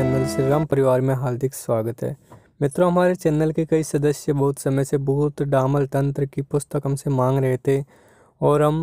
channel Shriram Ram परिवार में हार्दिक स्वागत है मित्रों हमारे चैनल के कई सदस्य बहुत समय से बहुत डामल तंत्र की पुस्तक हमसे मांग रहे थे और हम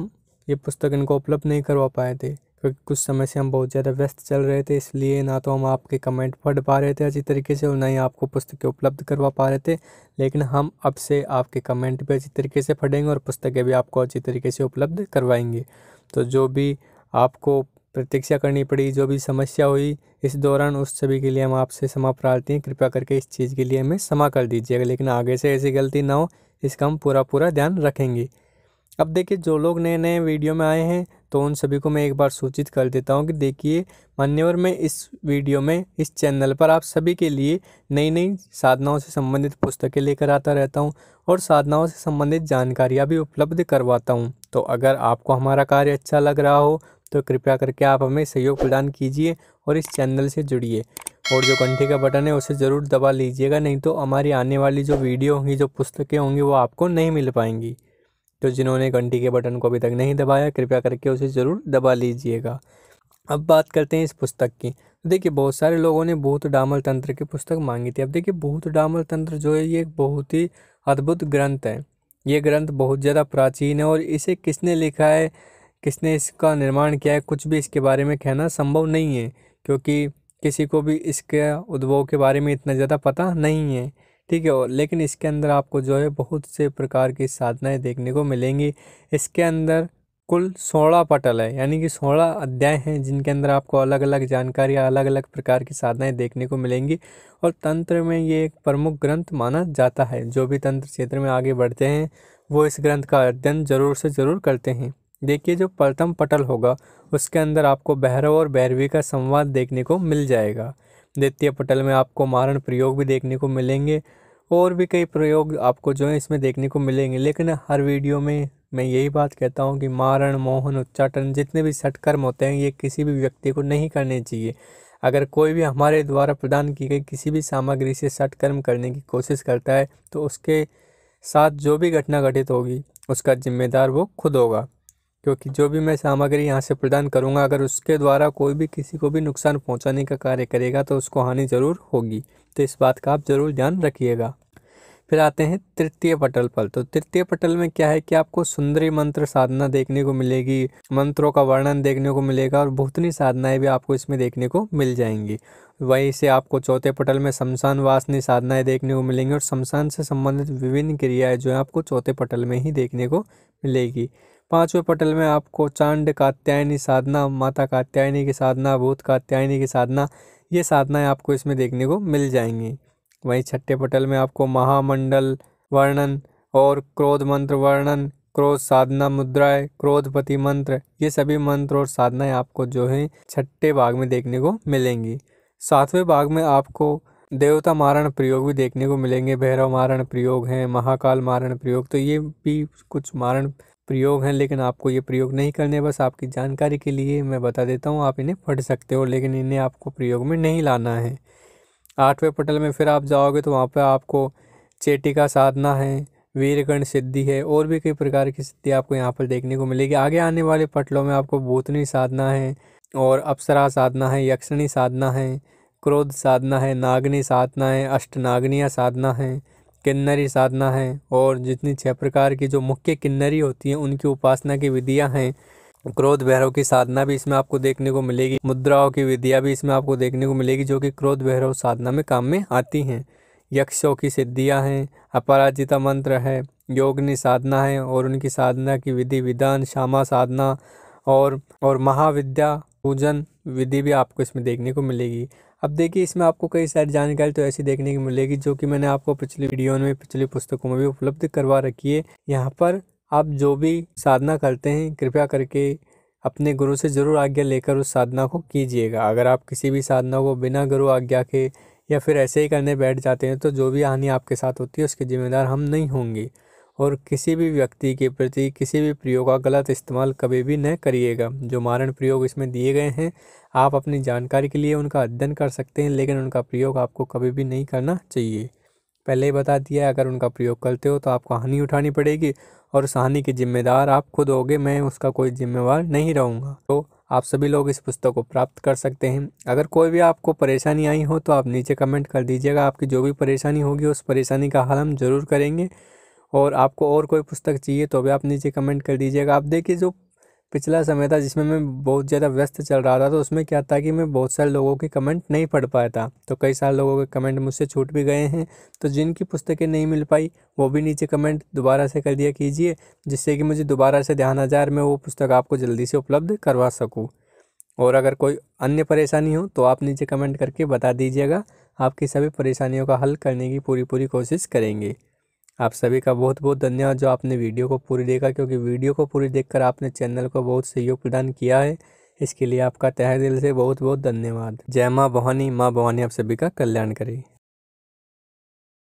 ये पुस्तक इनको उपलब्ध नहीं करवा पाए थे क्योंकि कुछ समय से हम बहुत ज़्यादा व्यस्त चल रहे थे इसलिए ना तो हम आपके कमेंट पढ़ पा रहे थे अच्छी तरीके से और ना ही आपको पुस्तकें उपलब्ध करवा पा रहे थे लेकिन हम अब से आपके कमेंट भी अच्छी तरीके से पढ़ेंगे और पुस्तकें भी आपको अच्छी तरीके से उपलब्ध करवाएंगे तो जो भी आपको प्रतीक्षा करनी पड़ी जो भी समस्या हुई इस दौरान उस सभी के लिए हम आपसे क्षमा प्रार्थी हैं कृपया करके इस चीज़ के लिए हमें क्षमा कर दीजिएगा लेकिन आगे से ऐसी गलती ना हो इसका हम पूरा पूरा ध्यान रखेंगे अब देखिए जो लोग नए नए वीडियो में आए हैं तो उन सभी को मैं एक बार सूचित कर देता हूँ कि देखिए मान्यवर में इस वीडियो में इस चैनल पर आप सभी के लिए नई नई साधनाओं से संबंधित पुस्तकें लेकर आता रहता हूँ और साधनाओं से संबंधित जानकारियाँ भी उपलब्ध करवाता हूँ तो अगर आपको हमारा कार्य अच्छा लग रहा हो तो कृपया करके आप हमें सहयोग प्रदान कीजिए और इस चैनल से जुड़िए और जो घंटे का बटन है उसे ज़रूर दबा लीजिएगा नहीं तो हमारी आने वाली जो वीडियो होंगी जो पुस्तकें होंगी वो आपको नहीं मिल पाएंगी तो जिन्होंने घंटी के बटन को अभी तक नहीं दबाया कृपया करके उसे ज़रूर दबा लीजिएगा अब बात करते हैं इस पुस्तक की देखिए बहुत सारे लोगों ने भूत डामल तंत्र की पुस्तक मांगी थी अब देखिए भूत डामल तंत्र जो है ये एक बहुत ही अद्भुत ग्रंथ है ये ग्रंथ बहुत ज़्यादा प्राचीन है और इसे किसने लिखा है किसने इसका निर्माण किया है कुछ भी इसके बारे में कहना संभव नहीं है क्योंकि किसी को भी इसके उद्भव के बारे में इतना ज़्यादा पता नहीं है ठीक है और लेकिन इसके अंदर आपको जो है बहुत से प्रकार की साधनाएं देखने को मिलेंगी इसके अंदर कुल सोलह पटल है यानी कि सोलह अध्याय हैं जिनके अंदर आपको अलग अलग जानकारी अलग अलग प्रकार की साधनाएं देखने को मिलेंगी और तंत्र में ये एक प्रमुख ग्रंथ माना जाता है जो भी तंत्र क्षेत्र में आगे बढ़ते हैं वो इस ग्रंथ का अध्ययन जरूर से ज़रूर करते हैं देखिए जो प्रथम पटल होगा उसके अंदर आपको भैरव और भैरवी का संवाद देखने को मिल जाएगा द्वितीय पटल में आपको मारण प्रयोग भी देखने को मिलेंगे और भी कई प्रयोग आपको जो है इसमें देखने को मिलेंगे लेकिन हर वीडियो में मैं यही बात कहता हूँ कि मारण मोहन उच्चाटन जितने भी सटकर्म होते हैं ये किसी भी व्यक्ति को नहीं करने चाहिए अगर कोई भी हमारे द्वारा प्रदान की गई किसी भी सामग्री से सटकर्म करने की कोशिश करता है तो उसके साथ जो भी घटना घटित होगी उसका जिम्मेदार वो खुद होगा क्योंकि जो भी मैं सामग्री यहाँ से प्रदान करूँगा अगर उसके द्वारा कोई भी किसी को भी नुकसान पहुँचाने का कार्य करेगा तो उसको हानि ज़रूर होगी तो इस बात का आप ज़रूर ध्यान रखिएगा फिर आते हैं तृतीय पटल पर तो तृतीय पटल में क्या है कि आपको सुंदरी मंत्र साधना देखने को मिलेगी मंत्रों का वर्णन देखने को मिलेगा और भूतनी साधनाएं भी आपको इसमें देखने को मिल जाएंगी वहीं से आपको चौथे पटल में शमशान वासनी साधनाएं देखने को मिलेंगी और शमशान से संबंधित विभिन्न क्रियाएँ जो है आपको चौथे पटल में ही देखने को मिलेगी पांचवें पटल में आपको चांड कात्यायनी साधना माता कात्यायनी की साधना भूत कात्यायनी की साधना ये साधनाएं आपको इसमें देखने को मिल जाएंगी वहीं छठे पटल में आपको महामंडल वर्णन और क्रोध मंत्र वर्णन क्रोध साधना मुद्राएं क्रोधपति मंत्र ये सभी मंत्र और साधनाएं आपको जो है छठे भाग में देखने को मिलेंगी सातवें भाग में आपको देवता मारण प्रयोग भी देखने को मिलेंगे भैरव मारण प्रयोग हैं महाकाल मारण प्रयोग तो ये भी कुछ मारण प्रयोग हैं लेकिन आपको ये प्रयोग नहीं करने बस आपकी जानकारी के लिए मैं बता देता हूँ आप इन्हें पढ़ सकते हो लेकिन इन्हें आपको प्रयोग में नहीं लाना है आठवें पटल में फिर आप जाओगे तो वहाँ पर आपको चेटिका साधना है वीरगण सिद्धि है और भी कई प्रकार की सिद्धि आपको यहाँ पर देखने को मिलेगी आगे आने वाले पटलों में आपको भूतनी साधना है और अप्सरा साधना है यक्षिणी साधना है क्रोध साधना है नागनी साधना है अष्टनागनिया साधना है किन्नरी साधना है और जितनी छह प्रकार की जो मुख्य किन्नरी होती हैं उनकी उपासना की विधियाँ हैं क्रोध भैरव की साधना भी इसमें आपको देखने को मिलेगी मुद्राओं की विद्या भी इसमें आपको देखने को मिलेगी जो कि क्रोध भैरव साधना में काम में आती हैं यक्षों की सिद्धियां हैं अपराजिता मंत्र है योगनी साधना है और उनकी साधना की विधि विधान श्यामा साधना और और महाविद्या पूजन विधि भी आपको इसमें देखने को मिलेगी अब देखिए इसमें आपको कई सारी जानकारी तो ऐसी देखने को मिलेगी जो कि मैंने आपको पिछली वीडियो में पिछली पुस्तकों में भी उपलब्ध करवा रखी है यहाँ पर आप जो भी साधना करते हैं कृपया करके अपने गुरु से ज़रूर आज्ञा लेकर उस साधना को कीजिएगा अगर आप किसी भी साधना को बिना गुरु आज्ञा के या फिर ऐसे ही करने बैठ जाते हैं तो जो भी हानि आपके साथ होती है उसके ज़िम्मेदार हम नहीं होंगे और किसी भी व्यक्ति के प्रति किसी भी प्रयोग का गलत इस्तेमाल कभी भी न करिएगा जो मारण प्रयोग इसमें दिए गए हैं आप अपनी जानकारी के लिए उनका अध्ययन कर सकते हैं लेकिन उनका प्रयोग आपको कभी भी नहीं करना चाहिए पहले ही बता दिया है अगर उनका प्रयोग करते हो तो आपको हानि उठानी पड़ेगी और उस हानि की जिम्मेदार आप खुद होगे मैं उसका कोई जिम्मेवार नहीं रहूँगा तो आप सभी लोग इस पुस्तक को प्राप्त कर सकते हैं अगर कोई भी आपको परेशानी आई हो तो आप नीचे कमेंट कर दीजिएगा आपकी जो भी परेशानी होगी उस परेशानी का हल हम ज़रूर करेंगे और आपको और कोई पुस्तक चाहिए तो भी आप नीचे कमेंट कर दीजिएगा आप देखिए जो पिछला समय था जिसमें मैं बहुत ज़्यादा व्यस्त चल रहा था तो उसमें क्या था कि मैं बहुत सारे लोगों के कमेंट नहीं पढ़ पाया था तो कई सारे लोगों के कमेंट मुझसे छूट भी गए हैं तो जिनकी पुस्तकें नहीं मिल पाई वो भी नीचे कमेंट दोबारा से कर दिया कीजिए जिससे कि मुझे दोबारा से ध्यान आ और मैं वो पुस्तक आपको जल्दी से उपलब्ध करवा सकूँ और अगर कोई अन्य परेशानी हो तो आप नीचे कमेंट करके बता दीजिएगा आपकी सभी परेशानियों का हल करने की पूरी पूरी कोशिश करेंगे आप सभी का बहुत बहुत धन्यवाद जो आपने वीडियो को पूरी देखा क्योंकि वीडियो को पूरी देखकर आपने चैनल को बहुत सहयोग प्रदान किया है इसके लिए आपका तहे दिल से बहुत बहुत धन्यवाद जय माँ भवानी माँ भवानी आप सभी का कल्याण करें